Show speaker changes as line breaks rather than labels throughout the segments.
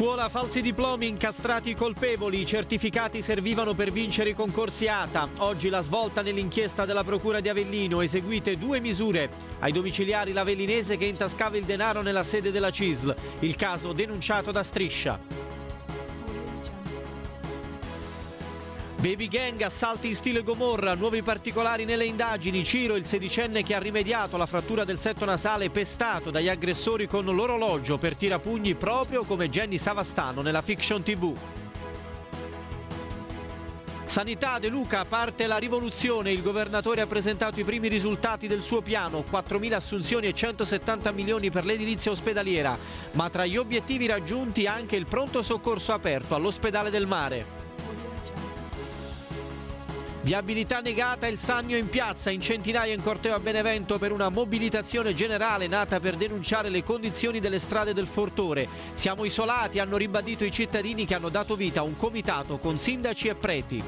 scuola falsi diplomi, incastrati colpevoli, i certificati servivano per vincere i concorsi ATA. Oggi la svolta nell'inchiesta della Procura di Avellino, eseguite due misure. Ai domiciliari l'avellinese che intascava il denaro nella sede della CISL, il caso denunciato da Striscia. Baby Gang, assalti in stile Gomorra, nuovi particolari nelle indagini. Ciro, il sedicenne che ha rimediato la frattura del setto nasale pestato dagli aggressori con l'orologio per tirapugni proprio come Jenny Savastano nella fiction TV. Sanità De Luca parte la rivoluzione, il governatore ha presentato i primi risultati del suo piano, 4.000 assunzioni e 170 milioni per l'edilizia ospedaliera, ma tra gli obiettivi raggiunti anche il pronto soccorso aperto all'ospedale del mare. Viabilità negata il Sannio in piazza, in centinaia in corteo a Benevento per una mobilitazione generale nata per denunciare le condizioni delle strade del Fortore. Siamo isolati, hanno ribadito i cittadini che hanno dato vita a un comitato con sindaci e preti.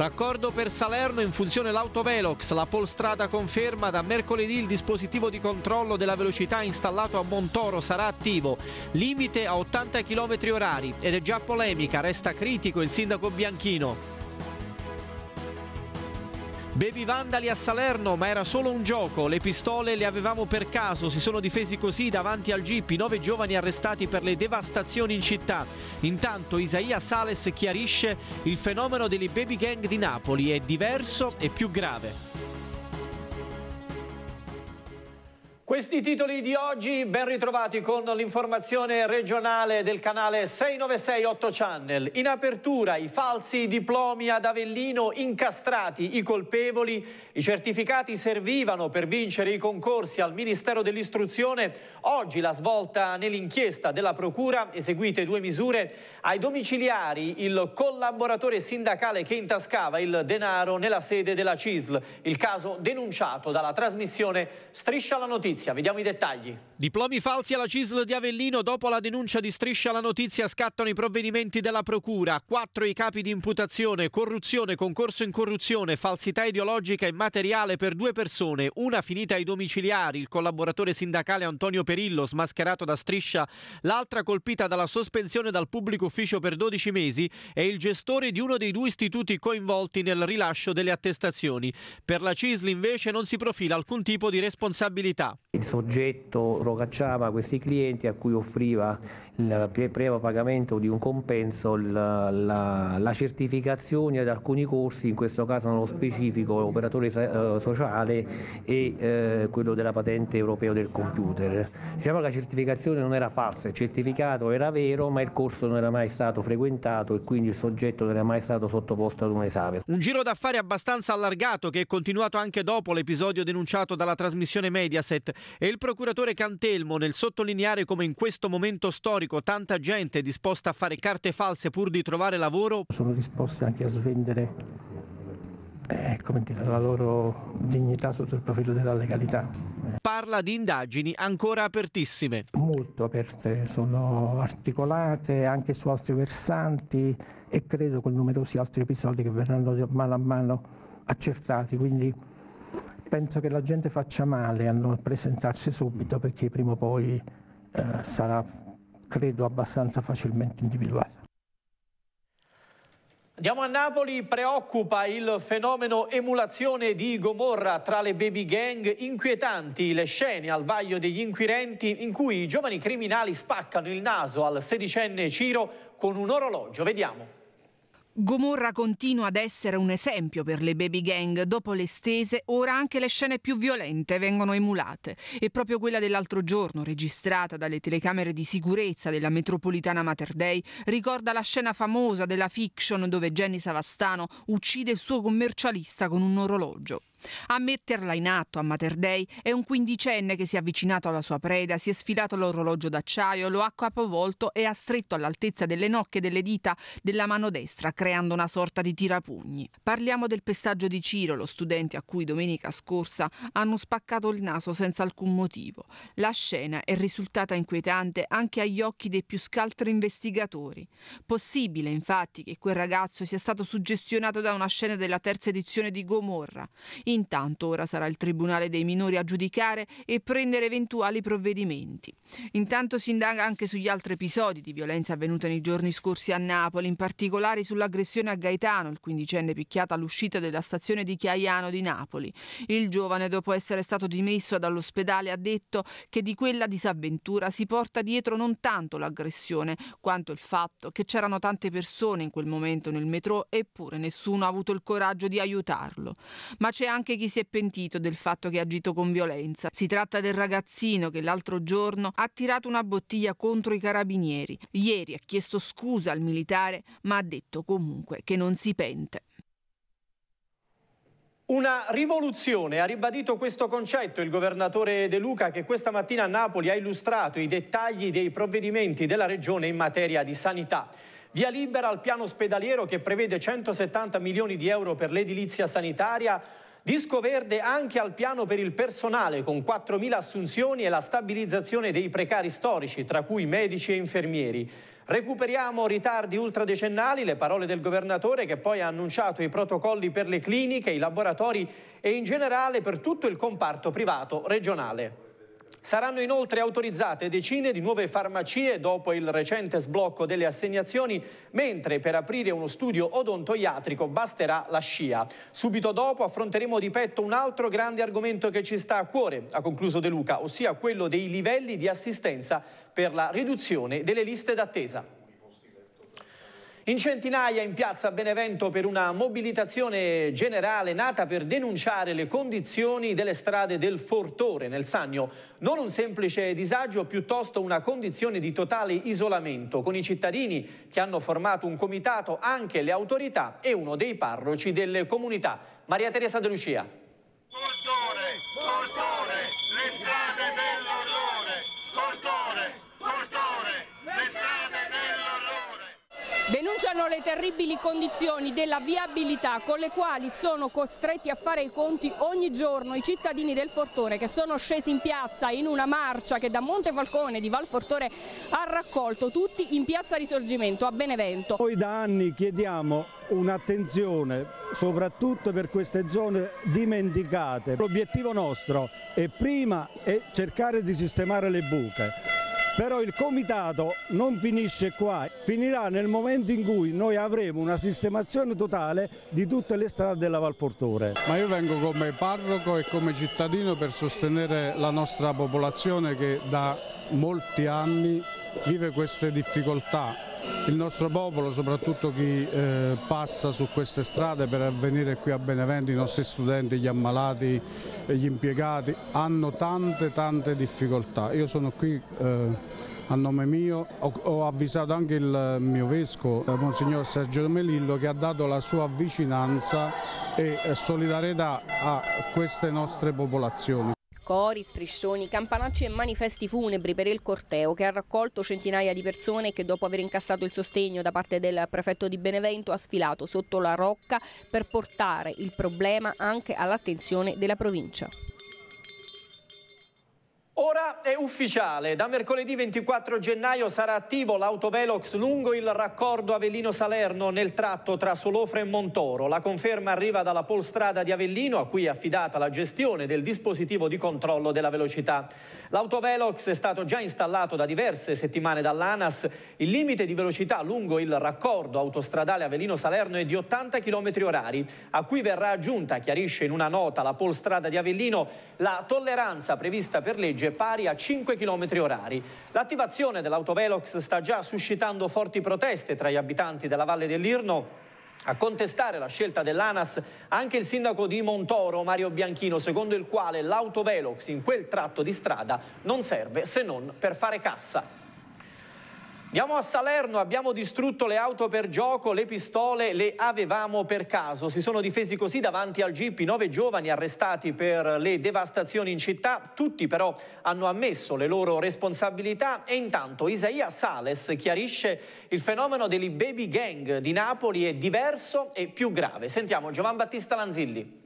Raccordo per Salerno in funzione l'autovelox, la Polstrada conferma da mercoledì il dispositivo di controllo della velocità installato a Montoro sarà attivo, limite a 80 km orari ed è già polemica, resta critico il sindaco Bianchino. Bevi Vandali a Salerno, ma era solo un gioco. Le pistole le avevamo per caso, si sono difesi così davanti al GP. nove giovani arrestati per le devastazioni in città. Intanto Isaia Sales chiarisce il fenomeno delle baby gang di Napoli è diverso e più grave. Questi titoli di oggi ben ritrovati con l'informazione regionale del canale 696 8 Channel. In apertura i falsi diplomi ad Avellino incastrati, i colpevoli, i certificati servivano per vincere i concorsi al Ministero dell'Istruzione. Oggi la svolta nell'inchiesta della Procura, eseguite due misure ai domiciliari, il collaboratore sindacale che intascava il denaro nella sede della CISL, il caso denunciato dalla trasmissione Striscia la Notizia notizia, vediamo i dettagli. Diplomi falsi alla CISL di Avellino dopo la denuncia di Striscia la Notizia scattano i provvedimenti della Procura. Quattro i capi di imputazione, corruzione, concorso in corruzione, falsità ideologica e materiale per due persone, una finita ai domiciliari, il collaboratore sindacale Antonio Perillo smascherato da Striscia, l'altra colpita dalla sospensione dal pubblico ufficio per 12 mesi e il gestore di uno dei due istituti coinvolti nel rilascio delle attestazioni. Per la CISL invece non si profila alcun tipo di responsabilità. Il soggetto rocacciava questi clienti a cui offriva il previo pagamento di un compenso, la, la, la, certificazione ad alcuni corsi, in questo caso nello specifico operatore eh, sociale e eh, quello della patente europea del computer. Diciamo che la certificazione non era falsa, il certificato era vero, ma il corso non era mai stato frequentato e quindi il soggetto non era mai stato sottoposto ad un esame. Un giro d'affari abbastanza allargato che è continuato anche dopo l'episodio denunciato dalla trasmissione Mediaset e il procuratore Cantelmo nel sottolineare come in questo momento storico pubblico, tanta gente disposta a fare carte false pur di trovare lavoro. Sono disposte anche a svendere eh, dire, la loro dignità sotto il profilo della legalità. Parla di indagini ancora apertissime. Molto aperte, sono articolate anche su altri versanti e credo con numerosi altri episodi che verranno mano a mano accertati. Quindi penso che la gente faccia male a non presentarsi subito perché prima o poi eh, sarà credo abbastanza facilmente individuata. Andiamo a Napoli, preoccupa il fenomeno emulazione di Gomorra tra le baby gang, inquietanti le scene al vaglio degli inquirenti in cui i giovani criminali spaccano il naso al sedicenne Ciro con un orologio. Vediamo.
Gomorra continua ad essere un esempio per le baby gang. Dopo le stese, ora anche le scene più violente vengono emulate. E proprio quella dell'altro giorno, registrata dalle telecamere di sicurezza della metropolitana Mater Dei, ricorda la scena famosa della fiction dove Jenny Savastano uccide il suo commercialista con un orologio. A metterla in atto a Mater Dei è un quindicenne che si è avvicinato alla sua preda, si è sfilato l'orologio d'acciaio, lo ha capovolto e ha stretto all'altezza delle nocche delle dita della mano destra, creando una sorta di tirapugni. Parliamo del pestaggio di Ciro, lo studente a cui domenica scorsa hanno spaccato il naso senza alcun motivo. La scena è risultata inquietante anche agli occhi dei più scaltri investigatori. Possibile, infatti, che quel ragazzo sia stato suggestionato da una scena della terza edizione di Gomorra. Intanto ora sarà il Tribunale dei minori a giudicare e prendere eventuali provvedimenti. Intanto si indaga anche sugli altri episodi di violenza avvenuta nei giorni scorsi a Napoli, in particolare sull'aggressione a Gaetano, il quindicenne picchiato all'uscita della stazione di Chiaiano di Napoli. Il giovane, dopo essere stato dimesso dall'ospedale, ha detto che di quella disavventura si porta dietro non tanto l'aggressione, quanto il fatto che c'erano tante persone in quel momento nel metro eppure nessuno ha avuto il coraggio di aiutarlo. Ma c'è anche anche chi si è pentito del fatto che ha agito con violenza. Si tratta del ragazzino che l'altro giorno ha tirato una bottiglia contro i carabinieri. Ieri ha chiesto scusa al militare, ma ha detto comunque che non si pente.
Una rivoluzione, ha ribadito questo concetto il governatore De Luca che questa mattina a Napoli ha illustrato i dettagli dei provvedimenti della regione in materia di sanità. Via libera al piano ospedaliero che prevede 170 milioni di euro per l'edilizia sanitaria, Disco verde anche al piano per il personale con 4.000 assunzioni e la stabilizzazione dei precari storici, tra cui medici e infermieri. Recuperiamo ritardi ultradecennali, le parole del governatore che poi ha annunciato i protocolli per le cliniche, i laboratori e in generale per tutto il comparto privato regionale. Saranno inoltre autorizzate decine di nuove farmacie dopo il recente sblocco delle assegnazioni, mentre per aprire uno studio odontoiatrico basterà la scia. Subito dopo affronteremo di petto un altro grande argomento che ci sta a cuore, ha concluso De Luca, ossia quello dei livelli di assistenza per la riduzione delle liste d'attesa. In centinaia in piazza Benevento per una mobilitazione generale nata per denunciare le condizioni delle strade del Fortore nel Sannio. Non un semplice disagio, piuttosto una condizione di totale isolamento, con i cittadini che hanno formato un comitato, anche le autorità e uno dei parroci delle comunità. Maria Teresa De Lucia.
sono le terribili condizioni della viabilità con le quali sono costretti a fare i conti ogni giorno i cittadini del Fortore che sono scesi in piazza in una marcia che da Monte Falcone di Val Fortore ha raccolto tutti in piazza Risorgimento a Benevento.
Noi da anni chiediamo un'attenzione soprattutto per queste zone dimenticate. L'obiettivo nostro è
prima è cercare di sistemare le buche però il comitato non finisce qua, finirà nel momento in cui noi avremo una sistemazione totale di tutte le strade della Valfortore. Ma io vengo come parroco e come cittadino per sostenere la nostra popolazione che da molti anni vive queste difficoltà il nostro popolo, soprattutto chi eh, passa su queste strade per venire qui a Benevento, i nostri studenti, gli ammalati, gli impiegati, hanno tante tante difficoltà. Io sono qui eh, a nome mio, ho, ho, avvisato anche il mio vescovo, eh, Monsignor Sergio Melillo, che ha dato la sua vicinanza e solidarietà a queste nostre popolazioni
cori, striscioni, campanacci e manifesti funebri per il corteo che ha raccolto centinaia di persone che dopo aver incassato il sostegno da parte del prefetto di Benevento ha sfilato sotto la rocca per portare il problema anche all'attenzione della provincia.
Ora è ufficiale, da mercoledì 24 gennaio sarà attivo l'autovelox lungo il raccordo Avellino-Salerno nel tratto tra Solofre e Montoro. La conferma arriva dalla polstrada di Avellino a cui è affidata la gestione del dispositivo di controllo della velocità. L'autovelox è stato già installato da diverse settimane dall'ANAS. Il limite di velocità lungo il raccordo autostradale Avellino-Salerno è di 80 km orari, a cui verrà aggiunta, chiarisce in una nota la polstrada di Avellino, la tolleranza prevista per legge pari a 5 km orari. L'attivazione dell'autovelox sta già suscitando forti proteste tra gli abitanti della Valle dell'Irno a contestare la scelta dell'ANAS anche il sindaco di Montoro, Mario Bianchino, secondo il quale l'autovelox in quel tratto di strada non serve se non per fare cassa. Andiamo a Salerno, abbiamo distrutto le auto per gioco, le pistole le avevamo per caso. Si sono difesi così davanti al GP nove giovani arrestati per le devastazioni in città, tutti però hanno ammesso le loro responsabilità e intanto Isaia Sales chiarisce il fenomeno degli baby gang di Napoli è diverso e più grave. Sentiamo Giovan Battista Lanzilli.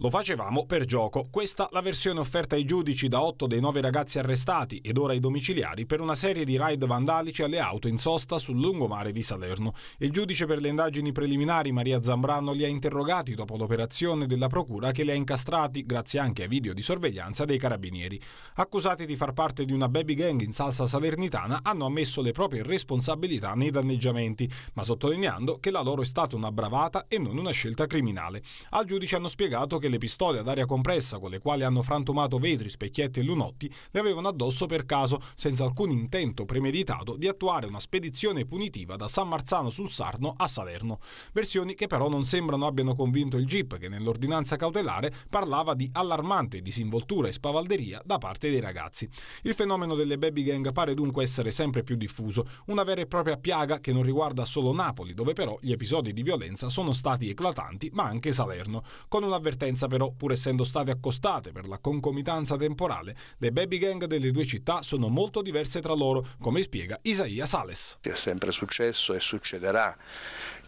Lo facevamo per gioco. Questa la versione offerta
ai giudici da 8 dei 9 ragazzi arrestati ed ora ai domiciliari per una serie di raid vandalici alle auto in sosta sul lungomare di Salerno. Il giudice per le indagini preliminari Maria Zambrano li ha interrogati dopo l'operazione della procura che li ha incastrati grazie anche ai video di sorveglianza dei carabinieri. Accusati di far parte di una baby gang in salsa salernitana hanno ammesso le proprie responsabilità nei danneggiamenti, ma sottolineando che la loro è stata una bravata e non una scelta criminale. Al giudice hanno spiegato che che le pistole ad aria compressa con le quali hanno frantumato vetri, specchietti e lunotti le avevano addosso per caso, senza alcun intento premeditato di attuare una spedizione punitiva da San Marzano sul Sarno a Salerno. Versioni che però non sembrano abbiano convinto il GIP che nell'ordinanza cautelare parlava di allarmante disinvoltura e spavalderia da parte dei ragazzi. Il fenomeno delle baby gang pare dunque essere sempre più diffuso, una vera e propria piaga che non riguarda solo Napoli, dove però gli episodi di violenza sono stati eclatanti, ma anche Salerno, con un'avvertenza partenza però, pur essendo state accostate per la concomitanza temporale, le baby gang delle due città sono molto diverse tra loro, come spiega Isaia
Sales. È sempre successo e succederà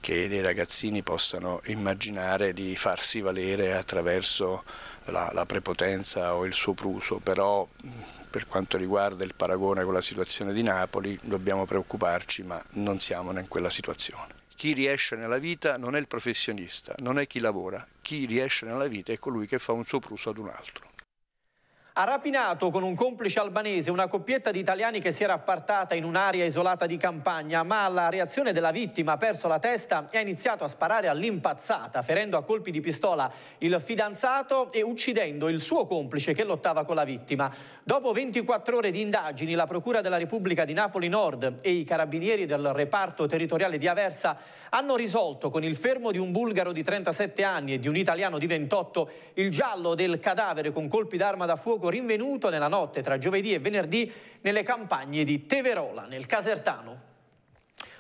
che dei ragazzini possano immaginare di farsi valere attraverso la, la prepotenza o il suo pruso, però per quanto riguarda il paragone con la situazione di Napoli dobbiamo preoccuparci ma non siamo in quella situazione. Chi riesce nella vita non è il professionista, non è chi lavora, chi riesce nella vita è colui che fa un sopruso ad un altro ha rapinato con un complice albanese una coppietta di italiani che si era appartata in un'area isolata di campagna, ma alla reazione della vittima ha perso la testa e ha iniziato a sparare all'impazzata, ferendo a colpi di pistola il fidanzato e uccidendo il suo complice che lottava con la vittima. Dopo 24 ore di indagini, la Procura della Repubblica di Napoli Nord e i carabinieri del reparto territoriale di Aversa hanno risolto con il fermo di un bulgaro di 37 anni e di un italiano di 28 il giallo del cadavere con colpi d'arma da fuoco fuoco rinvenuto nella notte tra giovedì e venerdì nelle campagne di Teverola, nel Casertano.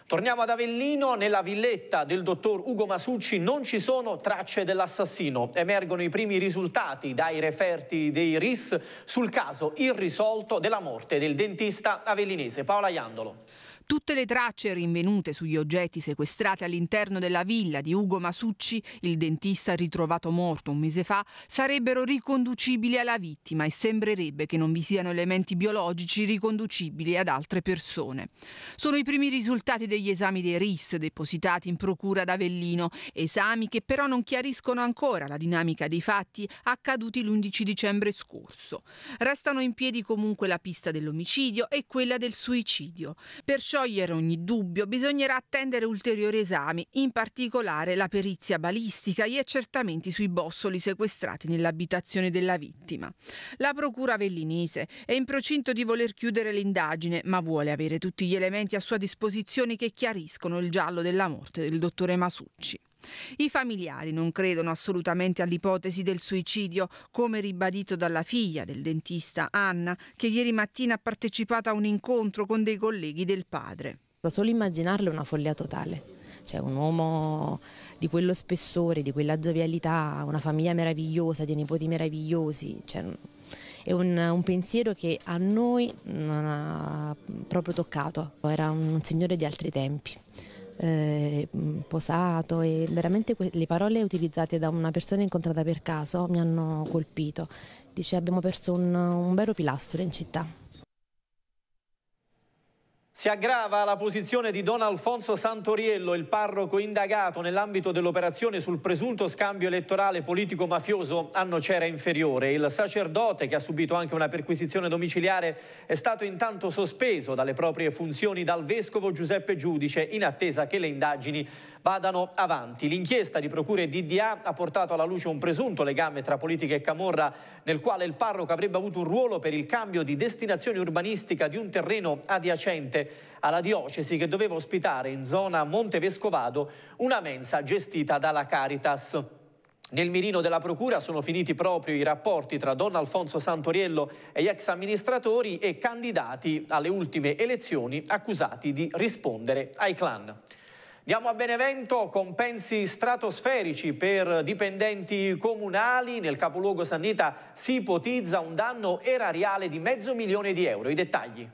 Torniamo ad Avellino, nella villetta del dottor Ugo Masucci non ci sono tracce dell'assassino. Emergono i primi risultati dai referti dei RIS sul caso irrisolto della morte del dentista avellinese Paola Iandolo.
Tutte le tracce rinvenute sugli oggetti sequestrati all'interno della villa di Ugo Masucci, il dentista ritrovato morto un mese fa, sarebbero riconducibili alla vittima e sembrerebbe che non vi siano elementi biologici riconducibili ad altre persone. Sono i primi risultati degli esami dei RIS depositati in procura ad Avellino, esami che però non chiariscono ancora la dinamica dei fatti accaduti l'11 dicembre scorso. Restano in piedi comunque la pista dell'omicidio e quella del suicidio. Perciò sciogliere ogni dubbio bisognerà attendere ulteriori esami, in particolare la perizia balistica e accertamenti sui bossoli sequestrati nell'abitazione della vittima. La procura vellinese è in procinto di voler chiudere l'indagine, ma vuole avere tutti gli elementi a sua disposizione che chiariscono il giallo della morte del dottore Masucci. I familiari non credono assolutamente all'ipotesi del suicidio, come ribadito dalla figlia del dentista Anna, che ieri mattina ha partecipato a un incontro con dei colleghi del padre.
Solo immaginarlo è una follia totale. Cioè un uomo di quello spessore, di quella giovialità, una famiglia meravigliosa, dei nipoti meravigliosi, cioè è un, un, pensiero che a noi non ha proprio toccato. Era un signore di altri tempi. Eh, Mm, posato e veramente le parole utilizzate da una persona incontrata per caso mi hanno colpito. Dice abbiamo perso un, un vero pilastro in città.
Si aggrava la posizione di Don Alfonso Santoriello, il parroco indagato nell'ambito dell'operazione sul presunto scambio elettorale politico-mafioso a Nocera Inferiore. Il sacerdote, che ha subito anche una perquisizione domiciliare, è stato intanto sospeso dalle proprie funzioni dal vescovo Giuseppe Giudice in attesa che le indagini vadano avanti. L'inchiesta di procure DDA ha portato alla luce un presunto legame tra politica e Camorra nel quale il parroco avrebbe avuto un ruolo per il cambio di destinazione urbanistica di un terreno adiacente alla diocesi che doveva ospitare in zona Monte Vescovado una mensa gestita dalla Caritas. Nel mirino della Procura sono finiti proprio i rapporti tra Don Alfonso Santoriello e gli ex amministratori e candidati alle ultime elezioni accusati di rispondere ai clan. Andiamo a Benevento, compensi stratosferici per dipendenti comunali. Nel capoluogo Sannita si ipotizza un danno erariale di mezzo milione di euro. I dettagli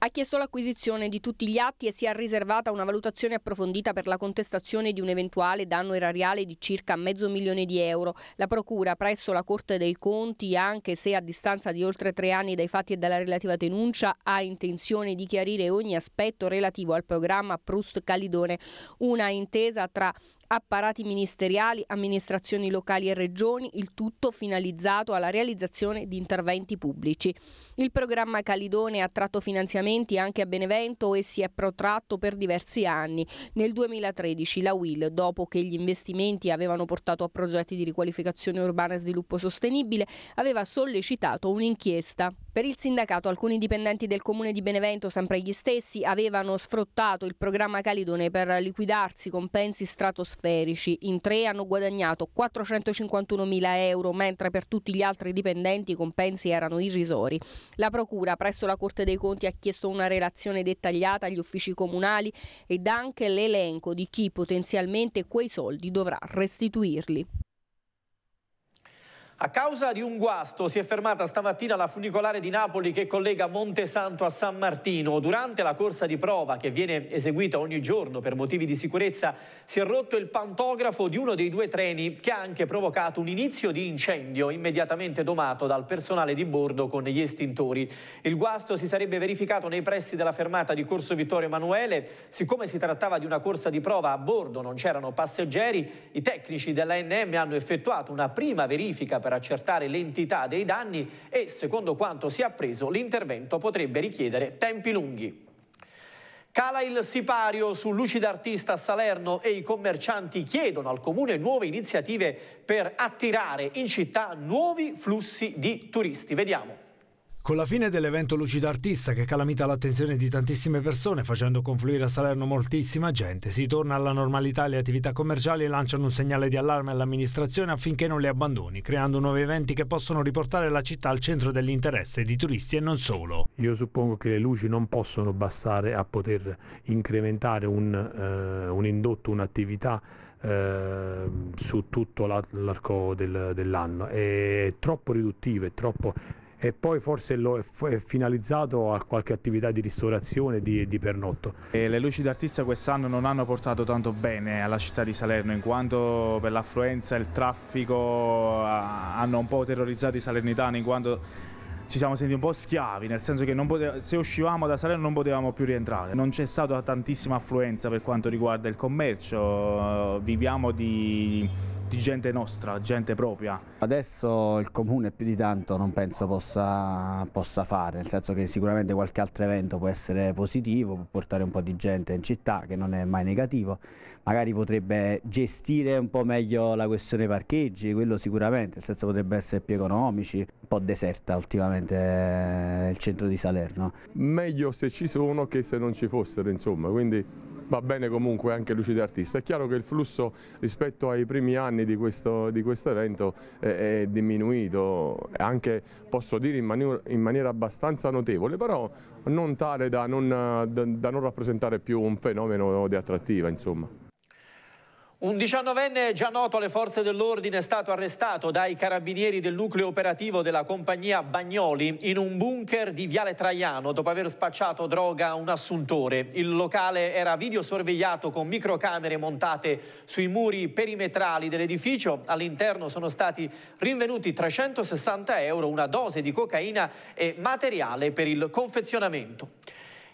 ha chiesto l'acquisizione di tutti gli atti e si è riservata una valutazione approfondita per la contestazione di un eventuale danno erariale di circa mezzo milione di euro. La Procura presso la Corte dei Conti, anche se a distanza di oltre tre anni dai fatti e dalla relativa denuncia, ha intenzione di chiarire ogni aspetto relativo al programma Proust Calidone, una intesa tra apparati ministeriali, amministrazioni locali e regioni, il tutto finalizzato alla realizzazione di interventi pubblici. Il programma Calidone ha tratto finanziamenti anche a Benevento e si è protratto per diversi anni. Nel 2013 la WIL, dopo che gli investimenti avevano portato a progetti di riqualificazione urbana e sviluppo sostenibile, aveva sollecitato un'inchiesta. Per il sindacato alcuni dipendenti del comune di Benevento, sempre gli stessi, avevano sfruttato il programma Calidone per liquidarsi compensi stratosferici. In tre hanno guadagnato 451.000 euro, mentre per tutti gli altri dipendenti i compensi erano irrisori. La procura presso la Corte dei Conti ha chiesto una relazione dettagliata agli uffici comunali ed anche l'elenco di chi potenzialmente quei soldi dovrà restituirli.
A causa di un guasto si è fermata stamattina la funicolare di Napoli che collega Montesanto a San Martino. Durante la corsa di prova che viene eseguita ogni giorno per motivi di sicurezza si è rotto il pantografo di uno dei due treni che ha anche provocato un inizio di incendio immediatamente domato dal personale di bordo con gli estintori. Il guasto si sarebbe verificato nei pressi della fermata di Corso Vittorio Emanuele. Siccome si trattava di una corsa di prova a bordo non c'erano passeggeri, i tecnici dell'ANM hanno effettuato una prima verifica per per accertare l'entità dei danni e, secondo quanto si è appreso, l'intervento potrebbe richiedere tempi lunghi. Cala il sipario su Lucid Artista a Salerno e i commercianti chiedono al comune nuove iniziative per attirare in città nuovi flussi di turisti. Vediamo.
Con la fine dell'evento Lucida Artista che calamita l'attenzione di tantissime persone facendo confluire a Salerno moltissima gente, si torna alla normalità e le attività commerciali lanciano un segnale di allarme all'amministrazione affinché non le abbandoni, creando nuovi eventi che possono riportare la città al centro dell'interesse di turisti e non solo. Io suppongo che le luci non possono bastare a poter incrementare un, eh, un indotto, un'attività eh, su tutto l'arco dell'anno. È troppo riduttivo, è troppo e poi forse lo è finalizzato a qualche attività di ristorazione di, di, pernotto. E le luci d'artista quest'anno non hanno portato tanto bene alla città di Salerno in quanto per l'affluenza e il traffico hanno un po' terrorizzato i salernitani in quanto ci siamo sentiti un po' schiavi, nel senso che poteva, se uscivamo da Salerno non potevamo più rientrare. Non c'è stata tantissima affluenza per quanto riguarda il commercio, viviamo di di gente nostra, gente propria.
Adesso il comune più di tanto non penso possa, possa fare, nel senso che sicuramente qualche altro evento può essere positivo, può portare un po' di gente in città, che non è mai negativo, magari potrebbe gestire un po' meglio la questione parcheggi, quello sicuramente, nel senso potrebbe essere più economici, un po' deserta
ultimamente eh, il centro di Salerno. Meglio se ci sono che se non ci fossero, insomma, quindi va bene comunque anche Lucide Artista. È chiaro che il flusso rispetto ai primi anni di questo, di questo evento è, è, diminuito, anche posso dire in, mani in maniera abbastanza notevole, però non tale da non, da, da non rappresentare più un fenomeno di attrattiva. Insomma.
Un diciannovenne già noto alle forze dell'ordine è stato arrestato dai carabinieri del nucleo operativo della compagnia Bagnoli in un bunker di Viale Traiano dopo aver spacciato droga a un assuntore. Il locale era videosorvegliato con microcamere montate sui muri perimetrali dell'edificio. All'interno sono stati rinvenuti 360 euro, una dose di cocaina e materiale per il confezionamento.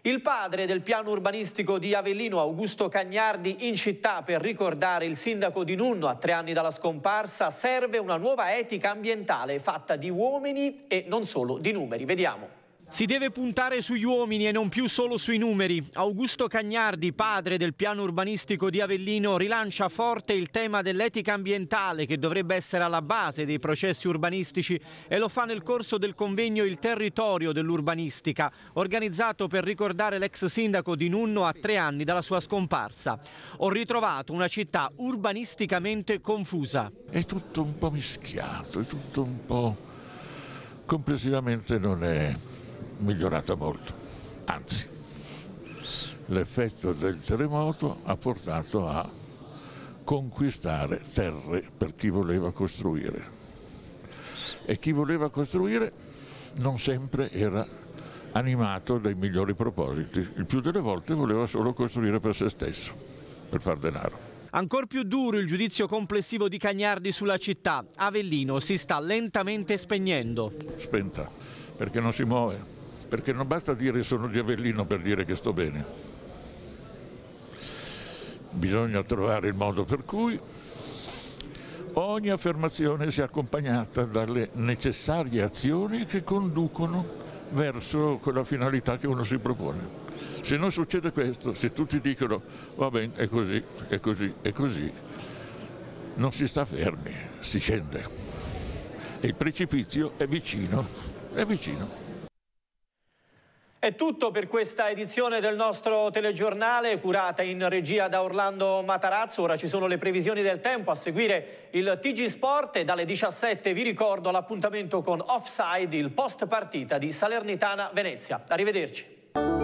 Il padre del piano urbanistico di Avellino, Augusto Cagnardi, in città per ricordare il sindaco di Nunno a tre anni dalla scomparsa, serve una nuova etica ambientale fatta di uomini e non solo di numeri. Vediamo. Si deve puntare sugli uomini e non più solo sui numeri. Augusto Cagnardi, padre del piano urbanistico di Avellino, rilancia forte il tema dell'etica ambientale che dovrebbe essere alla base dei processi urbanistici e lo fa nel corso del convegno Il territorio dell'urbanistica, organizzato per ricordare l'ex sindaco di Nunno a tre anni dalla sua scomparsa. Ho ritrovato una città urbanisticamente
confusa. È tutto un po' mischiato, è tutto un po'... complessivamente non è migliorata molto, anzi l'effetto del terremoto ha portato a conquistare terre per chi voleva costruire e chi voleva costruire non sempre era animato dai migliori propositi, il più delle volte voleva solo costruire per se stesso, per far denaro. Ancora più duro il giudizio complessivo
di Cagnardi sulla città. Avellino si sta lentamente spegnendo.
Spenta, perché non si muove perché non basta dire sono di Avellino per dire che sto bene. Bisogna trovare il modo per cui ogni affermazione sia accompagnata dalle necessarie azioni che conducono verso quella finalità che uno si propone. Se non succede questo, se tutti dicono va bene, è così, è così, è così, non si sta fermi, si scende. E il precipizio è vicino, è vicino.
È tutto per questa edizione del nostro telegiornale curata in regia da Orlando Matarazzo. Ora ci sono le previsioni del tempo a seguire il TG Sport e dalle 17 vi ricordo l'appuntamento con Offside, il post partita di Salernitana Venezia. Arrivederci.